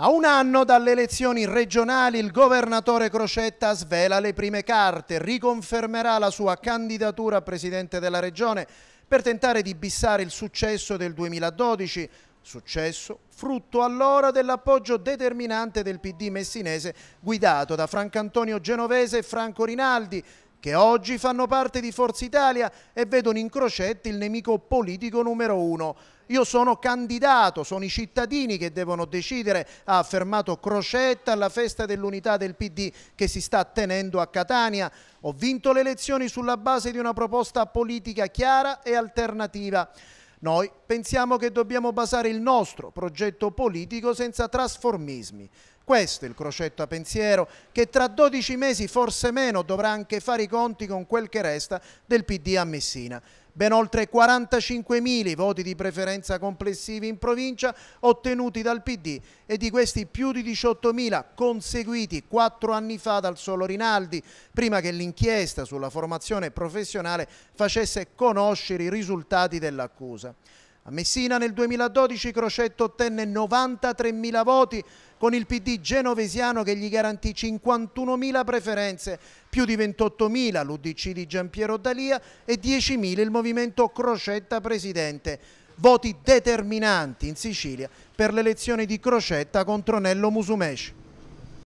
A un anno dalle elezioni regionali il governatore Crocetta svela le prime carte, riconfermerà la sua candidatura a presidente della regione per tentare di bissare il successo del 2012, successo frutto allora dell'appoggio determinante del PD messinese guidato da Francantonio Genovese e Franco Rinaldi, che oggi fanno parte di Forza Italia e vedono in Crocetti il nemico politico numero uno. Io sono candidato, sono i cittadini che devono decidere, ha affermato Crocetta alla festa dell'unità del PD che si sta tenendo a Catania. Ho vinto le elezioni sulla base di una proposta politica chiara e alternativa. Noi pensiamo che dobbiamo basare il nostro progetto politico senza trasformismi. Questo è il crocetto a pensiero che tra 12 mesi, forse meno, dovrà anche fare i conti con quel che resta del PD a Messina ben oltre 45.000 i voti di preferenza complessivi in provincia ottenuti dal PD e di questi più di 18.000 conseguiti quattro anni fa dal solo Rinaldi, prima che l'inchiesta sulla formazione professionale facesse conoscere i risultati dell'accusa. A Messina nel 2012 Crocetto ottenne 93.000 voti con il PD genovesiano che gli garantì 51.000 preferenze, più di 28.000 l'UDC di Giampiero D'Alia e 10.000 il movimento Crocetta Presidente. Voti determinanti in Sicilia per l'elezione di Crocetta contro Nello Musumeci.